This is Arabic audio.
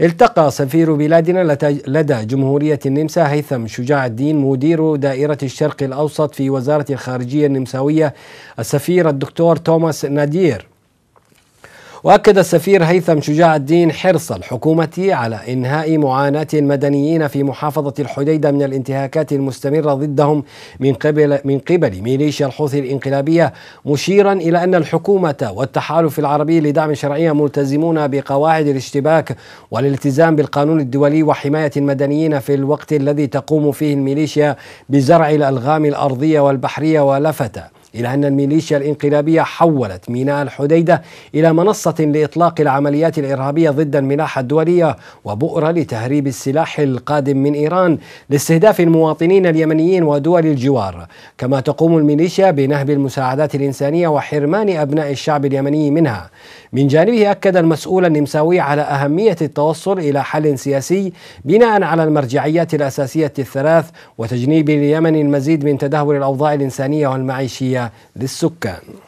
التقى سفير بلادنا لدى جمهورية النمسا هيثم شجاع الدين مدير دائرة الشرق الأوسط في وزارة الخارجية النمساوية السفير الدكتور توماس نادير واكد السفير هيثم شجاع الدين حرص الحكومه على انهاء معاناه المدنيين في محافظه الحديده من الانتهاكات المستمره ضدهم من قبل من قبل ميليشيا الحوثي الانقلابيه مشيرا الى ان الحكومه والتحالف العربي لدعم الشرعية ملتزمون بقواعد الاشتباك والالتزام بالقانون الدولي وحمايه المدنيين في الوقت الذي تقوم فيه الميليشيا بزرع الالغام الارضيه والبحريه ولفت إلى أن الميليشيا الانقلابية حولت ميناء الحديدة إلى منصة لإطلاق العمليات الإرهابية ضد الملاحة الدولية وبؤرة لتهريب السلاح القادم من إيران لاستهداف المواطنين اليمنيين ودول الجوار كما تقوم الميليشيا بنهب المساعدات الإنسانية وحرمان أبناء الشعب اليمني منها من جانبه أكد المسؤول النمساوي على أهمية التوصل إلى حل سياسي بناء على المرجعيات الأساسية الثلاث وتجنيب اليمن المزيد من تدهور الأوضاع الإنسانية والمعيشية للسكان